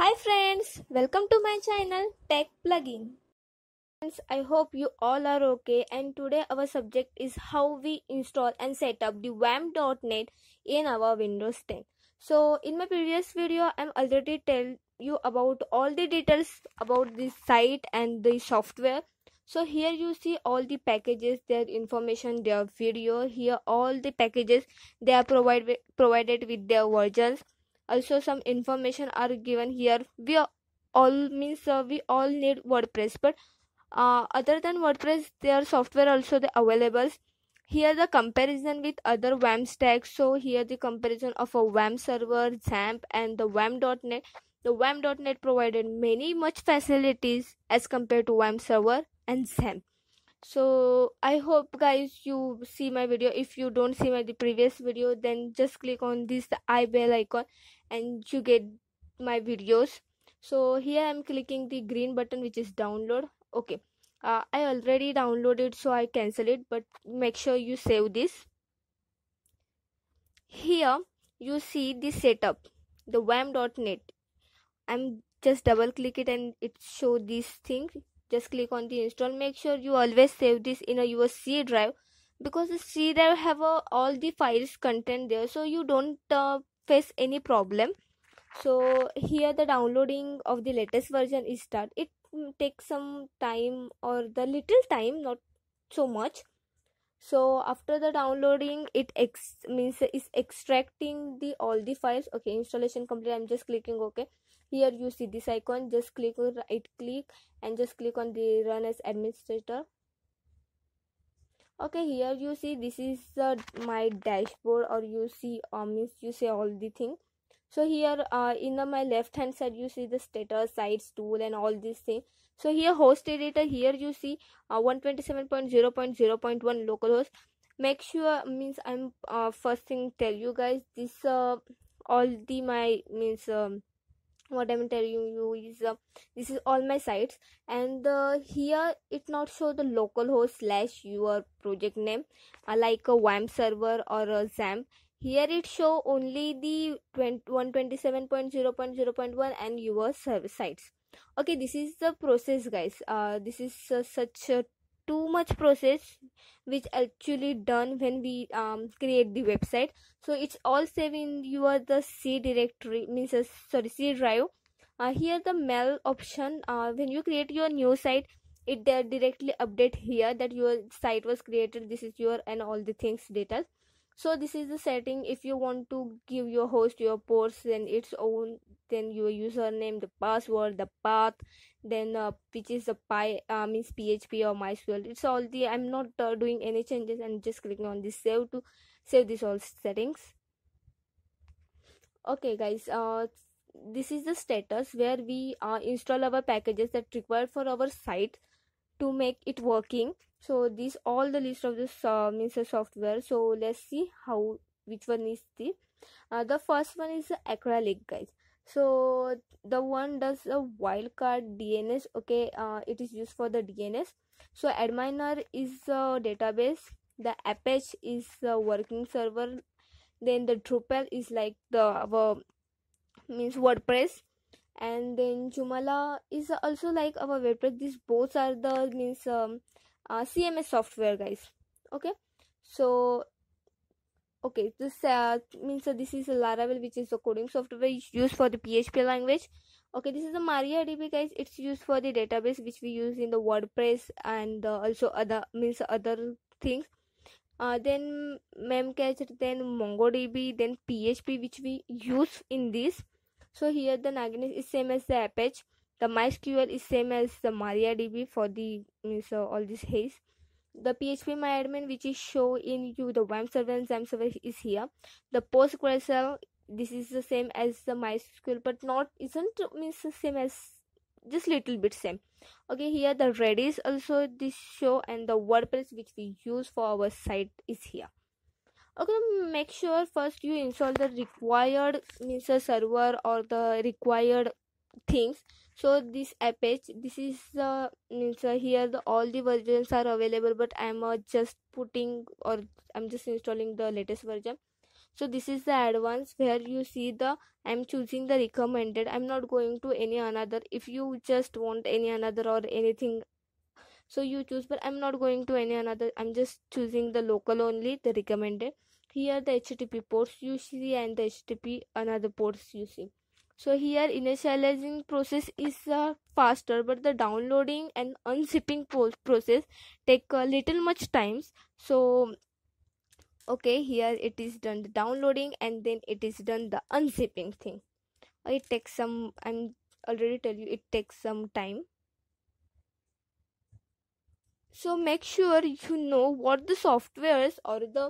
Hi friends, welcome to my channel Tech Plugin. Friends, I hope you all are okay and today our subject is how we install and set up the .NET in our Windows 10. So in my previous video, I'm already tell you about all the details about this site and the software. So here you see all the packages, their information, their video. Here all the packages they are provide provided with their versions also some information are given here we all means uh, we all need wordpress but uh, other than wordpress there software also the available here the comparison with other wam stacks so here the comparison of a wam server xamp and the wam.net the wam.net provided many much facilities as compared to wam server and xamp so i hope guys you see my video if you don't see my the previous video then just click on this the i bell icon and you get my videos so here i'm clicking the green button which is download okay uh, i already downloaded so i cancel it but make sure you save this here you see the setup the wham.net i'm just double click it and it show this thing just click on the install make sure you always save this in a your c drive because the c drive have uh, all the files content there so you don't uh, face any problem so here the downloading of the latest version is start it takes some time or the little time not so much so after the downloading it ex means is extracting the all the files okay installation complete i'm just clicking okay here you see this icon just click right click and just click on the run as administrator okay here you see this is uh, my dashboard or you see or uh, um, means you see all the thing so here uh, in the, my left hand side you see the status sites tool and all these thing so here host editor here you see uh, 127.0.0.1 localhost make sure means i'm uh, first thing tell you guys this uh, all the my means um, what i'm telling you is uh, this is all my sites and uh, here it not show the localhost slash your project name uh, like a wamp server or a xamp here it show only the 127.0.0.1 and your service sites okay this is the process guys uh, this is uh, such a too much process which actually done when we um, create the website so it's all saving you are the c directory means uh, sorry c drive uh, here the mail option uh, when you create your new site it directly update here that your site was created this is your and all the things data so this is the setting if you want to give your host your post then its own then your username the password the path then uh, which is the pi uh, means php or mysql it's all the i'm not uh, doing any changes i'm just clicking on this save to save this all settings okay guys uh this is the status where we uh, install our packages that required for our site to make it working so this all the list of the uh, means the software so let's see how which one is the uh, the first one is the acrylic guys so the one does a wildcard dns okay uh, it is used for the dns so adminer is the database the apache is the working server then the drupal is like the our, means wordpress and then Joomla is also like our WordPress. These both are the means um, uh, CMS software, guys. Okay, so okay, this uh, means uh, this is Laravel, which is the coding software used for the PHP language. Okay, this is the MariaDB, guys. It's used for the database which we use in the WordPress and uh, also other means other things. Uh, then memcached then mongodb then php which we use in this so here the Nginx is same as the Apache. The MySQL is same as the MariaDB for the mm, so all this haze. The PHP MyAdmin which is show in you the WAM server and XAMPP server is here. The PostgreSQL this is the same as the MySQL but not isn't means the same as just little bit same okay here the redis also this show and the wordpress which we use for our site is here okay make sure first you install the required means the server or the required things so this apache this is the means uh, here the, all the versions are available but i'm uh, just putting or i'm just installing the latest version so this is the advance where you see the i'm choosing the recommended i'm not going to any another if you just want any another or anything so you choose but i'm not going to any another i'm just choosing the local only the recommended here the http ports you see and the http another ports you see so here initializing process is uh, faster but the downloading and unzipping process take a little much times so okay here it is done the downloading and then it is done the unzipping thing it takes some i'm already tell you it takes some time so make sure you know what the softwares or the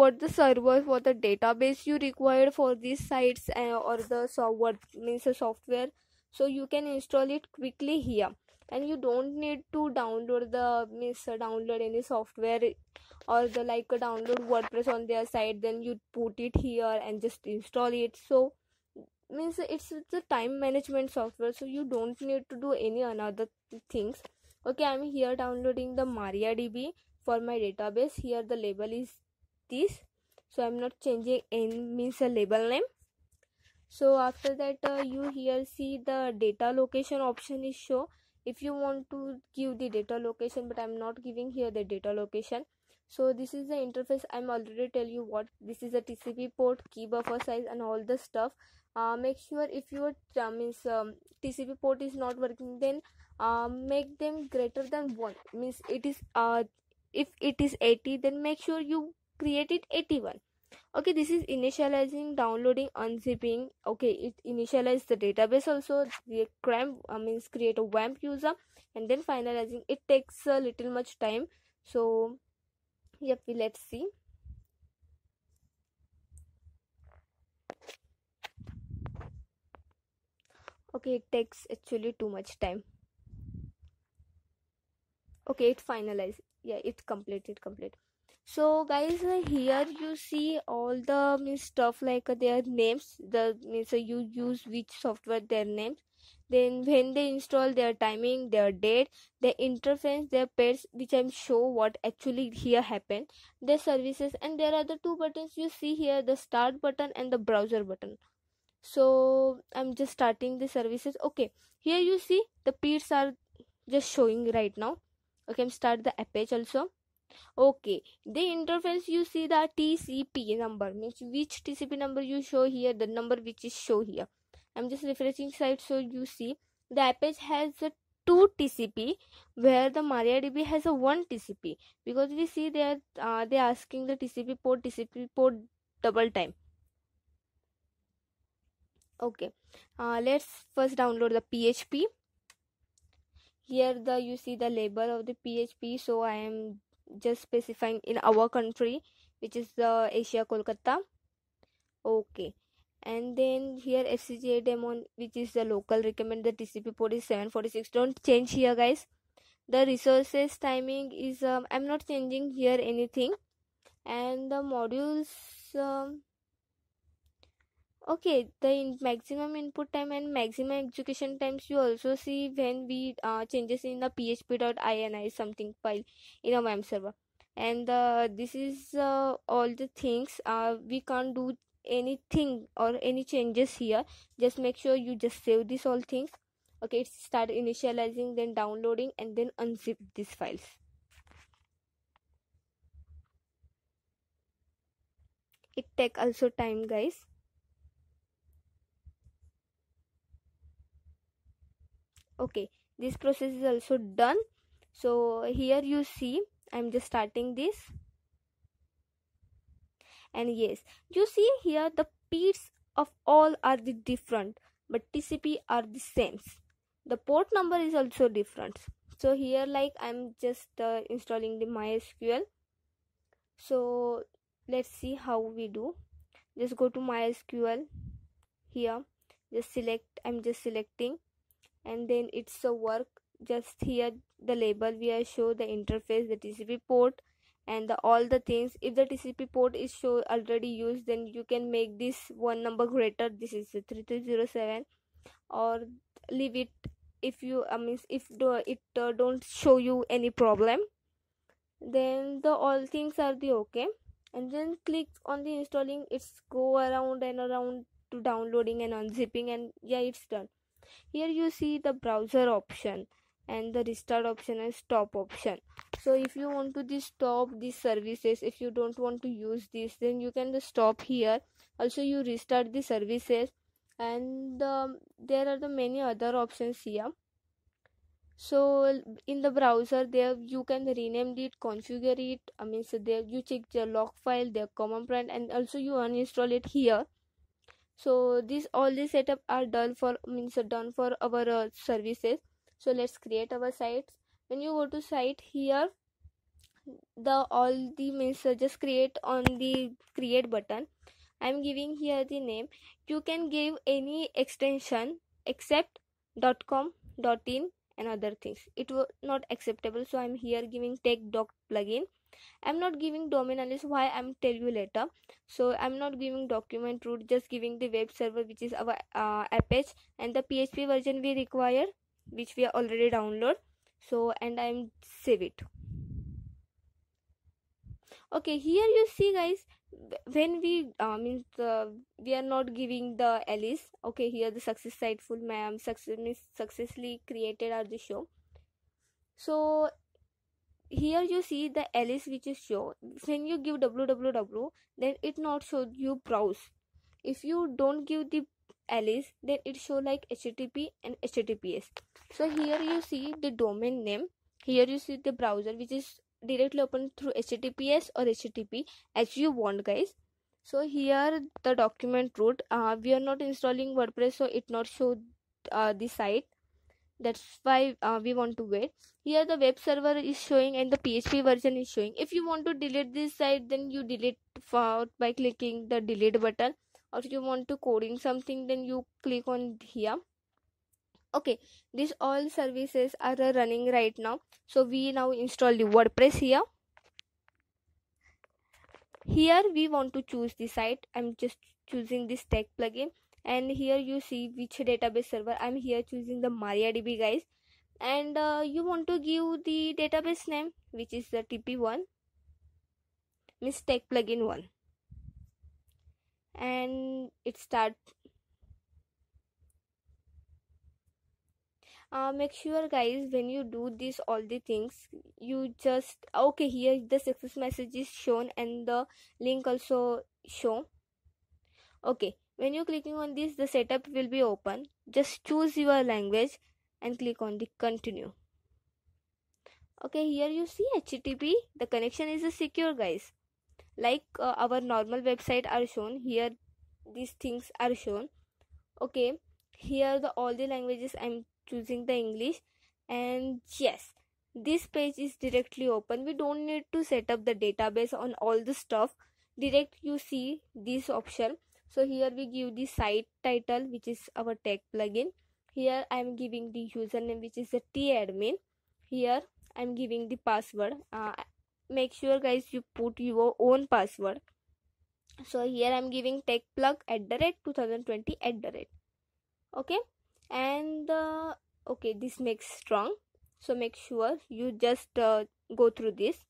what the servers what the database you required for these sites uh, or the so what means the software so you can install it quickly here and you don't need to download the means uh, download any software or the like uh, download wordpress on their site then you put it here and just install it so means it's the time management software so you don't need to do any another things okay i'm here downloading the mariadb for my database here the label is this so i'm not changing n means a label name so after that uh, you here see the data location option is show if you want to give the data location but i'm not giving here the data location so this is the interface i'm already tell you what this is a tcp port key buffer size and all the stuff uh, make sure if your uh, means um, tcp port is not working then uh, make them greater than 1 means it is uh, if it is 80 then make sure you create it 81 okay this is initializing downloading unzipping okay it initializes the database also the cramp uh, means create a vamp user and then finalizing it takes a little much time so yep let's see okay it takes actually too much time okay it finalized yeah it completed complete so guys uh, here you see all the means, stuff like uh, their names the means uh, you use which software their names then when they install their timing their date their interference their pairs which i'm show what actually here happened their services and there are the two buttons you see here the start button and the browser button so i'm just starting the services okay here you see the peers are just showing right now okay start the app page also okay the interface you see the tcp number means which tcp number you show here the number which is show here i'm just refreshing site so you see the app page has a two tcp where the mariadb has a one tcp because we see they uh, they asking the tcp port tcp port double time okay uh, let's first download the php here the you see the label of the php so i am just specifying in our country which is the asia kolkata okay and then here fcga daemon, which is the local recommend the tcp port is 746 don't change here guys the resources timing is um, i'm not changing here anything and the modules um, okay the maximum input time and maximum execution times you also see when we uh, changes in the php.ini something file in a web server and uh, this is uh, all the things uh, we can't do anything or any changes here just make sure you just save this all things okay start initializing then downloading and then unzip these files it take also time guys okay this process is also done so here you see i'm just starting this and yes you see here the peers of all are the different but tcp are the same the port number is also different so here like i'm just uh, installing the mysql so let's see how we do just go to mysql here just select i'm just selecting and then it's a work just here the label we are show the interface the tcp port and the, all the things if the tcp port is show already used then you can make this one number greater this is 3307 or leave it if you i mean if it uh, don't show you any problem then the all things are the okay and then click on the installing it's go around and around to downloading and unzipping and yeah it's done here you see the browser option and the restart option and stop option so if you want to just stop these services if you don't want to use this then you can just stop here also you restart the services and um, there are the many other options here so in the browser there you can rename it configure it i mean so there you check the log file the command print and also you uninstall it here so these all these setup are done for means uh, done for our uh, services so let's create our sites when you go to site here the all the means uh, just create on the create button i'm giving here the name you can give any extension except dot com dot in and other things it was not acceptable so i'm here giving tech doc plugin i'm not giving domain unless why i'm tell you later so i'm not giving document root just giving the web server which is our uh, apache and the php version we require which we already download so and i'm save it okay here you see guys when we uh, means uh, we are not giving the alice okay here the success siteful ma'am success means successfully created are the show so here you see the alias which is show when you give www then it not show you browse if you don't give the alias then it show like http and https so here you see the domain name here you see the browser which is directly open through https or http as you want guys so here the document root uh, we are not installing wordpress so it not show uh, the site that's why uh, we want to wait here the web server is showing and the php version is showing if you want to delete this site then you delete for, by clicking the delete button or if you want to coding something then you click on here okay these all services are running right now so we now install the wordpress here here we want to choose the site i'm just choosing this tech plugin and here you see which database server i'm here choosing the mariadb guys and uh, you want to give the database name which is the tp1 mistake plugin 1 and it start uh, make sure guys when you do this all the things you just okay here the success message is shown and the link also shown okay when you clicking on this the setup will be open just choose your language and click on the continue okay here you see http the connection is secure guys like uh, our normal website are shown here these things are shown okay here the all the languages i'm choosing the english and yes this page is directly open we don't need to set up the database on all the stuff direct you see this option so here we give the site title which is our tag plugin here i am giving the username which is the T Admin. here i am giving the password uh, make sure guys you put your own password so here i'm giving tech plug at the rate 2020 at the rate okay and uh, okay this makes strong so make sure you just uh, go through this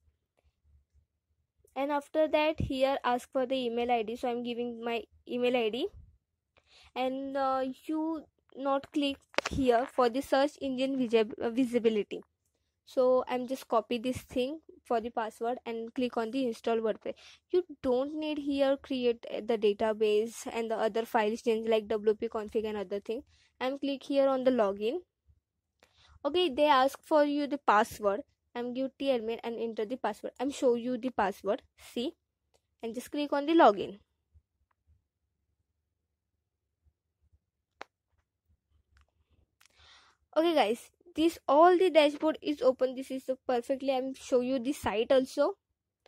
and after that here ask for the email id so i'm giving my email id and uh, you not click here for the search engine visibility so i'm just copy this thing for the password and click on the install wordpress you don't need here create the database and the other files change like wp config and other thing i'm click here on the login okay they ask for you the password I'm guilty admin and enter the password. I'm show you the password. See, and just click on the login. Okay, guys, this all the dashboard is open. This is perfectly. I'm show you the site also,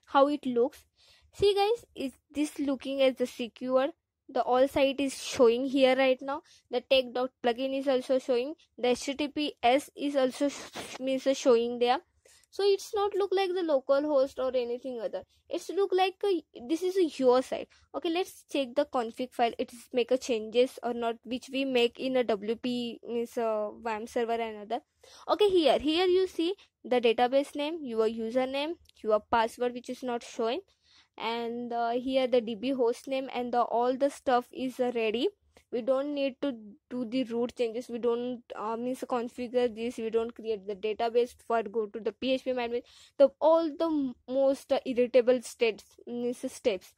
how it looks. See, guys, is this looking as the secure? the all site is showing here right now the tech dot plugin is also showing the https is also means showing there so it's not look like the local host or anything other it's look like a, this is your site okay let's check the config file it's make a changes or not which we make in a wp means uh, a wam server and other okay here here you see the database name your username your password which is not showing and uh, here the db host name and the, all the stuff is uh, ready we don't need to do the root changes we don't uh, means configure this we don't create the database for go to the php management the all the most uh, irritable steps steps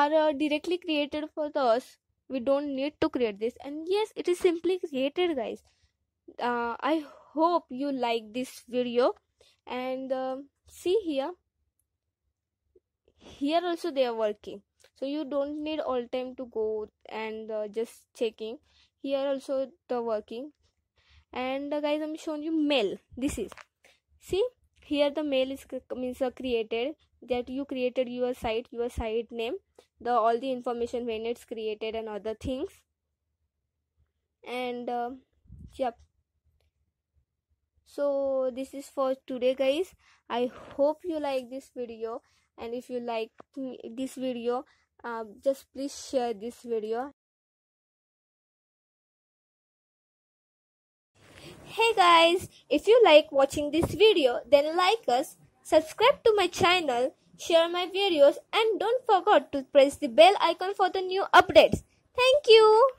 are uh, directly created for us we don't need to create this and yes it is simply created guys uh, i hope you like this video and uh, see here here also they are working so you don't need all time to go and uh, just checking here also the working and uh, guys i'm showing you mail this is see here the mail is means uh, created that you created your site your site name the all the information when it's created and other things and uh, um, yep so this is for today guys i hope you like this video and if you like this video uh, just please share this video hey guys if you like watching this video then like us subscribe to my channel share my videos and don't forget to press the bell icon for the new updates thank you